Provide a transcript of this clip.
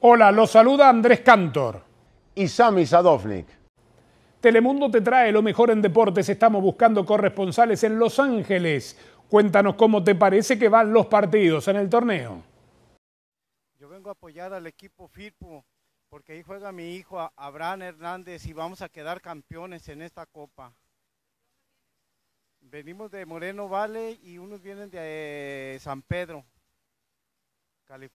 Hola, los saluda Andrés Cantor. Y Sami Sadovnik. Telemundo te trae lo mejor en deportes. Estamos buscando corresponsales en Los Ángeles. Cuéntanos cómo te parece que van los partidos en el torneo. Yo vengo a apoyar al equipo Firpo, porque ahí juega mi hijo Abraham Hernández y vamos a quedar campeones en esta copa. Venimos de Moreno Vale y unos vienen de eh, San Pedro, California.